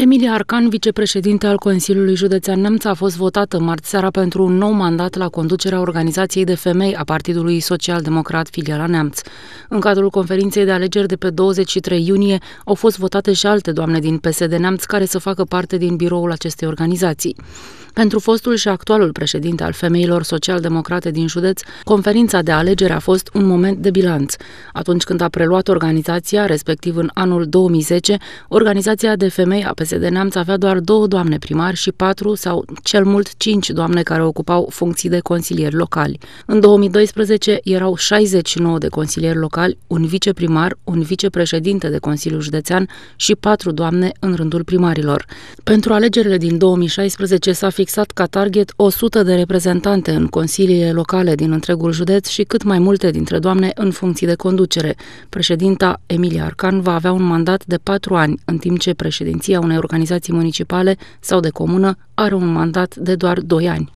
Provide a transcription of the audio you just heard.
Emilia Arcan, vicepreședinte al Consiliului Județean Nemț, a fost votată marți seara pentru un nou mandat la conducerea organizației de femei a Partidului Social Democrat filiala Nemț. În cadrul conferinței de alegeri de pe 23 iunie au fost votate și alte doamne din PSD Nemț care să facă parte din biroul acestei organizații. Pentru fostul și actualul președinte al femeilor social-democrate din județ, conferința de alegere a fost un moment de bilanț. Atunci când a preluat organizația, respectiv în anul 2010, organizația de femei a PSD PSD neamț avea doar două doamne primari și patru sau cel mult cinci doamne care ocupau funcții de consilieri locali. În 2012 erau 69 de consilieri locali, un viceprimar, un vicepreședinte de Consiliul Județean și patru doamne în rândul primarilor. Pentru alegerile din 2016 s-a fixat ca target 100 de reprezentante în consiliile locale din întregul județ și cât mai multe dintre doamne în funcții de conducere. Președinta Emilia Arcan va avea un mandat de patru ani, în timp ce președinția unei organizații municipale sau de comună are un mandat de doar 2 ani.